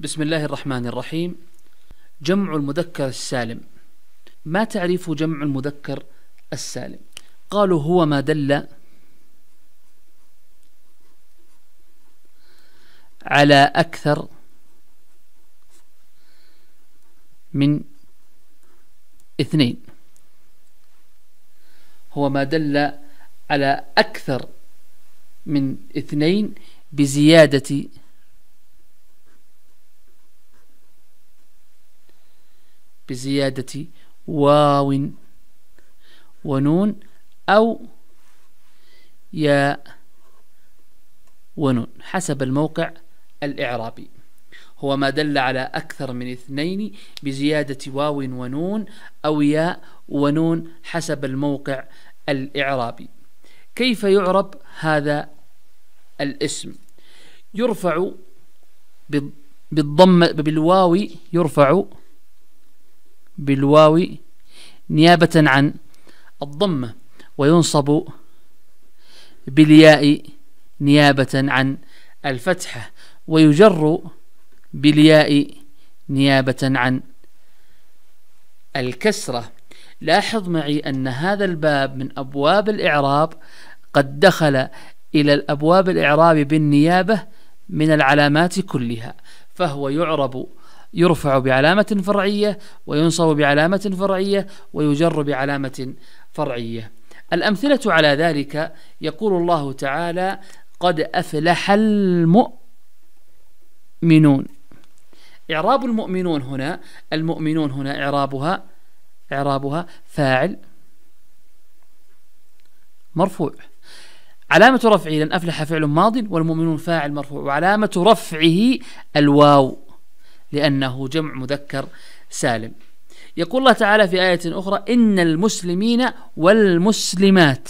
بسم الله الرحمن الرحيم جمع المذكر السالم ما تعريف جمع المذكر السالم قالوا هو ما دل على أكثر من اثنين هو ما دل على أكثر من اثنين بزيادة بزيادة واو ونون أو ياء ونون حسب الموقع الإعرابي هو ما دل على أكثر من اثنين بزيادة واو ونون أو ياء ونون حسب الموقع الإعرابي كيف يعرب هذا الاسم يرفع بالضم بالواو يرفع بالواو نيابة عن الضمة وينصب بالياء نيابة عن الفتحة ويجر بالياء نيابة عن الكسرة لاحظ معي أن هذا الباب من أبواب الإعراب قد دخل إلى الأبواب الإعراب بالنيابة من العلامات كلها فهو يعرب يرفع بعلامة فرعية وينصب بعلامة فرعية ويجر بعلامة فرعية الأمثلة على ذلك يقول الله تعالى قد أفلح المؤمنون إعراب المؤمنون هنا المؤمنون هنا إعرابها إعرابها فاعل مرفوع علامة رفعه لن أفلح فعل ماض والمؤمنون فاعل مرفوع وعلامة رفعه الواو لأنه جمع مذكر سالم يقول الله تعالى في آية أخرى إن المسلمين والمسلمات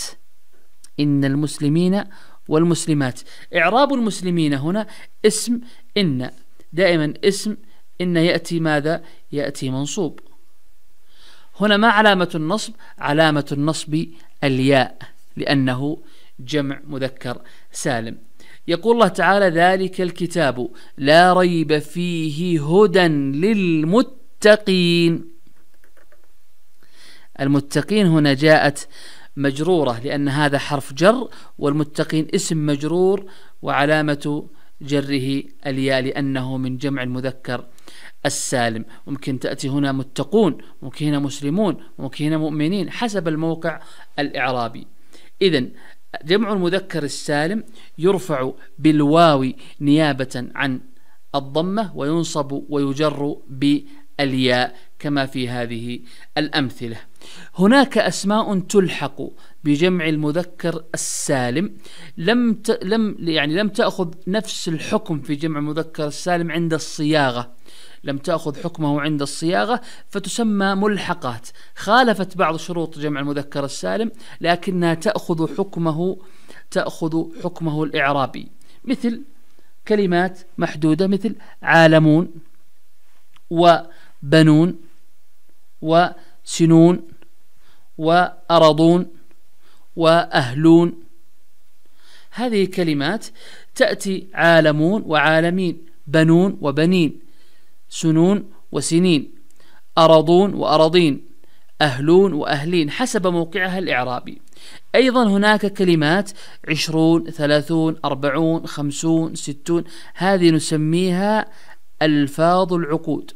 إن المسلمين والمسلمات إعراب المسلمين هنا اسم إن دائما اسم إن يأتي ماذا يأتي منصوب هنا ما علامة النصب علامة النصب الياء لأنه جمع مذكر سالم يقول الله تعالى ذلك الكتاب لا ريب فيه هدى للمتقين المتقين هنا جاءت مجرورة لأن هذا حرف جر والمتقين اسم مجرور وعلامة جره الياء لأنه من جمع المذكر السالم ممكن تأتي هنا متقون ممكن هنا مسلمون ممكن هنا مؤمنين حسب الموقع الإعرابي إذا جمع المذكر السالم يرفع بالواو نيابة عن الضمة وينصب ويجر بالياء كما في هذه الأمثلة هناك أسماء تلحق بجمع المذكر السالم لم ت... لم يعني لم تأخذ نفس الحكم في جمع المذكر السالم عند الصياغة لم تأخذ حكمه عند الصياغة فتسمى ملحقات خالفت بعض شروط جمع المذكر السالم لكنها تأخذ حكمه تأخذ حكمه الإعرابي مثل كلمات محدودة مثل عالمون وبنون وسنون وأرضون وأهلون هذه كلمات تأتي عالمون وعالمين بنون وبنين سنون وسنين أرضون وأرضين أهلون وأهلين حسب موقعها الإعرابي أيضا هناك كلمات عشرون ثلاثون أربعون خمسون ستون هذه نسميها ألفاظ العقود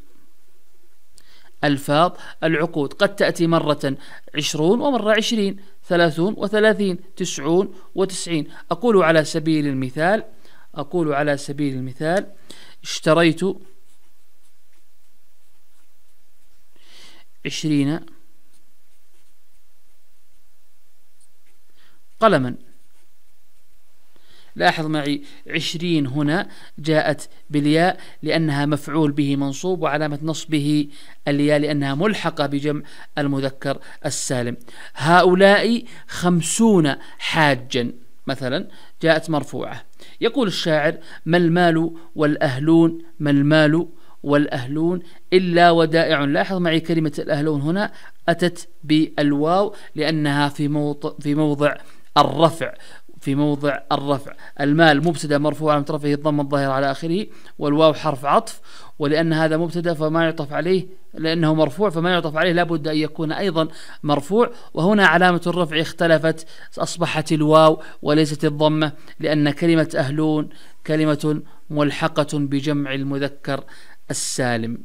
ألفاظ العقود قد تأتي مرة عشرون ومرة عشرين ثلاثون وثلاثين تسعون وتسعين أقول على سبيل المثال أقول على سبيل المثال اشتريت عشرين قلما لاحظ معي عشرين هنا جاءت بالياء لأنها مفعول به منصوب وعلامة نصبه الياء لأنها ملحقة بجمع المذكر السالم هؤلاء خمسون حاجا مثلا جاءت مرفوعة يقول الشاعر ما المال والأهلون ما المال والأهلون إلا ودائع لاحظ معي كلمة الأهلون هنا أتت بالواو لأنها في موضع, في موضع الرفع في موضع الرفع المال مبتدا مرفوع على طرفه الضم الظاهر على آخره والواو حرف عطف ولأن هذا مبتدا فما يعطف عليه لأنه مرفوع فما يعطف عليه لابد أن يكون أيضا مرفوع وهنا علامة الرفع اختلفت أصبحت الواو وليست الضمة لأن كلمة أهلون كلمة ملحقة بجمع المذكر السالم